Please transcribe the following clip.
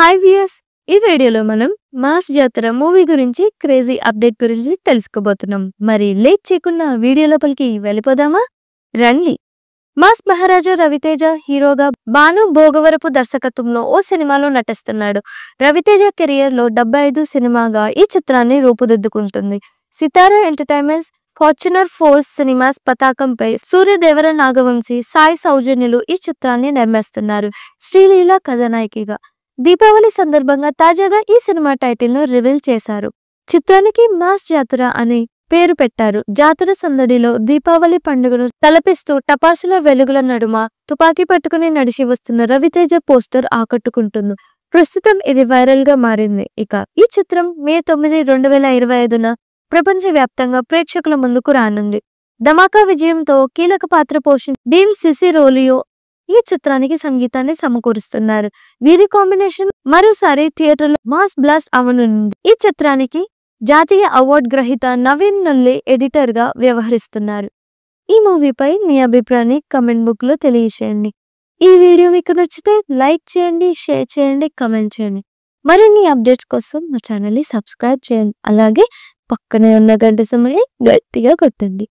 hi viewers ఈ వీడియోలో మనం మాస్ జాతర మూవీ గురించి క్రేజీ అప్డేట్ గురించి తెలుసుకోబోతున్నాం మరి లేట్ చేయకుండా వీడియో లోపలికి వెళ్ళిపోదామా రండి మాస్ మహారాజా రవితేజ హీరోగా బాను భోగవరపు దర్శకత్వంలో ఓ సినిమాలో నటిస్తున్నాడు రవితేజ కెరియర్లో డెబ్బై ఐదు సినిమాగా ఈ చిత్రాన్ని రూపుదిద్దుకుంటుంది Sithara Entertainments Fortune Four Cinemas పతాకంపై సూర్యదేవర నాగవంశి సాయి సౌజన్యులు ఈ చిత్రాన్ని నిర్మిస్తున్నారు శ్రీలీల కథానాయికగా దీపావళి సందర్భంగా తాజాగా ఈ సినిమా టైటిల్ ను రివీల్ చేశారు చిత్రానికి మాస్ జాతర అనే పేరు పెట్టారు జాతర సందడిలో దీపావళి పండుగను తలపిస్తూ టపాసుల వెలుగుల నడుమ తుపాకీ పట్టుకుని నడిచి వస్తున్న రవితేజ పోస్టర్ ఆకట్టుకుంటుంది ప్రస్తుతం ఇది వైరల్ గా మారింది ఇక ఈ చిత్రం మే తొమ్మిది రెండు వేల ఇరవై ఐదున వ్యాప్తంగా ప్రేక్షకుల ముందుకు రానుంది ధమాకా విజయంతో కీలక పాత్ర పోషించి భీమ్ సిసి రోలియో ఈ చిత్రానికి సంగీతాన్ని సమకూరుస్తున్నారు వీరి కాంబినేషన్ మరోసారి థియేటర్లో మాస్ బ్లాస్ట్ అవనుంది ఈ చిత్రానికి జాతీయ అవార్డ్ గ్రహీత నవీన్ నల్లి ఎడిటర్ గా వ్యవహరిస్తున్నారు ఈ మూవీపై మీ అభిప్రాయాన్ని కమెంట్ బుక్ లో తెలియచేయండి ఈ వీడియో మీకు నచ్చితే లైక్ చేయండి షేర్ చేయండి కమెంట్ చేయండి మరిన్ని అప్డేట్స్ కోసం మా ఛానల్ని సబ్స్క్రైబ్ చేయండి అలాగే పక్కనే ఉన్న గంట సమయం గట్టిగా కొట్టండి